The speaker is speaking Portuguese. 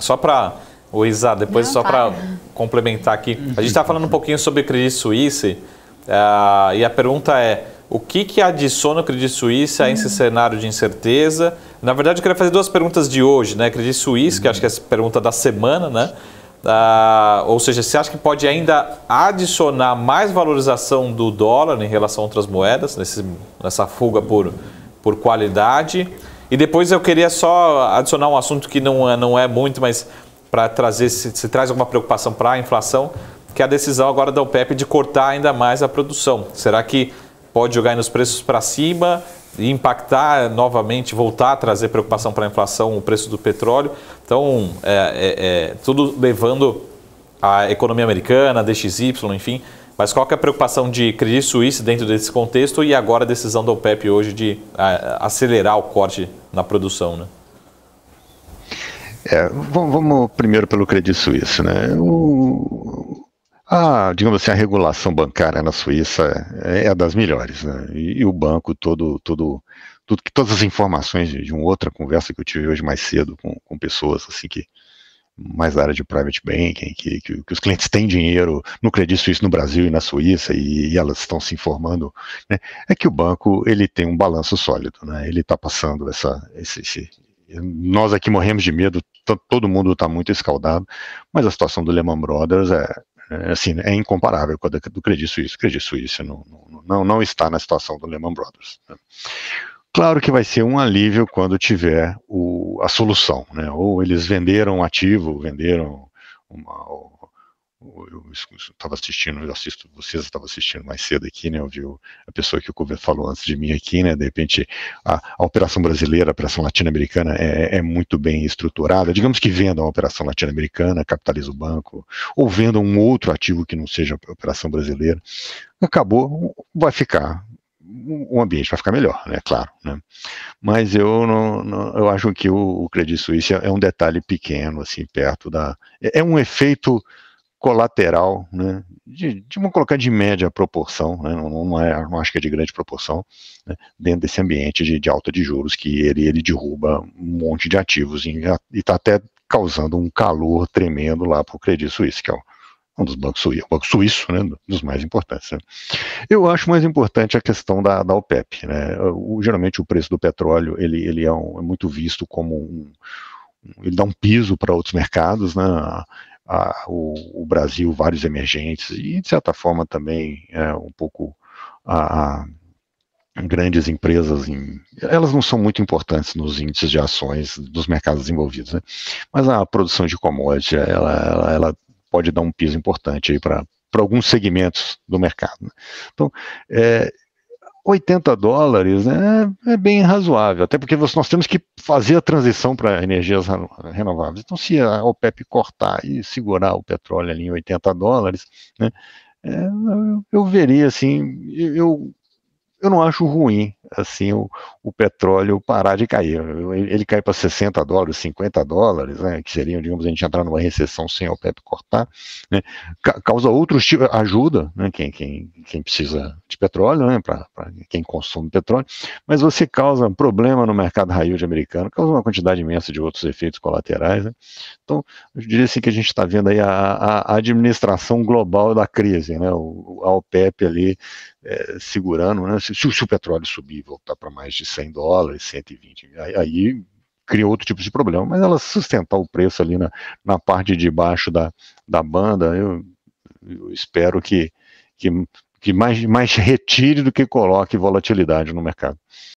Só para. o Isa, depois Não, só para complementar aqui. A gente está falando um pouquinho sobre Credit Suisse uh, e a pergunta é: o que, que adiciona o Credit Suisse a esse uhum. cenário de incerteza? Na verdade, eu queria fazer duas perguntas de hoje, né? Credit Suisse, uhum. que acho que é a pergunta da semana, né? Uh, ou seja, você acha que pode ainda adicionar mais valorização do dólar em relação a outras moedas, nesse, nessa fuga por, por qualidade? E depois eu queria só adicionar um assunto que não é, não é muito, mas para trazer, se, se, traz alguma preocupação para a inflação, que é a decisão agora da OPEP de cortar ainda mais a produção. Será que pode jogar nos preços para cima e impactar novamente, voltar a trazer preocupação para a inflação, o preço do petróleo? Então, é, é, é tudo levando a economia americana, DXY, enfim, mas qual que é a preocupação de Credit Suisse dentro desse contexto e agora a decisão da OPEP hoje de acelerar o corte na produção? Né? É, vamos, primeiro pelo Credit Suisse. Né? O, a, digamos assim, a regulação bancária na Suíça é, é das melhores. Né? E, e, o banco todo, todo, tudo, todas as informações de, de uma outra conversa que eu tive hoje mais cedo com, com pessoas assim que mais da área de private banking, que, que, que, os clientes têm dinheiro no Credit Suisse no Brasil e na Suíça e, e elas estão se informando, né, é que o banco ele tem um balanço sólido, né, ele está passando essa, esse, esse, nós aqui morremos de medo, todo mundo está muito escaldado, mas a situação do Lehman Brothers é, é assim, é incomparável com a do Credit Suisse, o Credit Suisse não, não, não está na situação do Lehman Brothers. Né. Claro que vai ser um alívio quando tiver o a solução, né? Ou eles venderam um ativo, venderam uma. Eu estava assistindo, eu assisto vocês, estava assistindo mais cedo aqui, né? Eu vi a pessoa que o falou antes de mim aqui, né? De repente, a, a operação brasileira, a operação latino-americana é, é, é, muito bem estruturada. Digamos que vendam a operação latino-americana, capitaliza o banco, ou vendam um outro ativo que não seja a operação brasileira. Acabou, vai ficar o ambiente vai ficar melhor, né? Claro, né? Mas eu não, não eu acho que o, o Credit Suisse é, é um detalhe pequeno, assim, perto da é, é um efeito colateral, né? De, de vamos colocar de média proporção, né? Não, não, é, não acho que é de grande proporção né? dentro desse ambiente de, de, alta de juros que ele ele derruba um monte de ativos e está até causando um calor tremendo lá para o Credit Suisse, que é o um dos bancos suíços, banco suíço, né, dos mais importantes. Né. Eu acho mais importante a questão da, da OPEP. Né. O, geralmente o preço do petróleo ele, ele é, um, é muito visto como um, ele dá um piso para outros mercados, né, a, o, o, Brasil, vários emergentes e de certa forma também é, um pouco a, grandes empresas, em, elas não são muito importantes nos índices de ações dos mercados desenvolvidos, né? mas a produção de commodity, ela, ela, ela, pode dar um piso importante para alguns segmentos do mercado. Né? Então, é, 80 dólares né, é bem razoável, até porque nós temos que fazer a transição para energias renováveis. Então, se a OPEP cortar e segurar o petróleo ali em 80 dólares, né, é, eu veria assim, eu, eu não acho ruim assim o, o petróleo parar de cair. Ele, ele cai para 60 dólares, 50 dólares, né, que seriam, digamos, a gente entrar numa recessão sem o PEP cortar, né, causa outros tipos, ajuda né, quem, quem, quem precisa de petróleo, né, para quem consome petróleo, mas você causa um problema no mercado raio de americano, causa uma quantidade imensa de outros efeitos colaterais. Né. Então, eu diria assim que a gente está vendo aí a, a, administração global da crise, né, o, a OPEP ali é, segurando, né, se, se o petróleo subir, e voltar para mais de 100 dólares, 120. Aí, aí cria outro tipo de problema, mas ela sustentar o preço ali na, na parte de baixo da, da banda, eu, eu espero que, que, que mais, mais retire do que coloque volatilidade no mercado.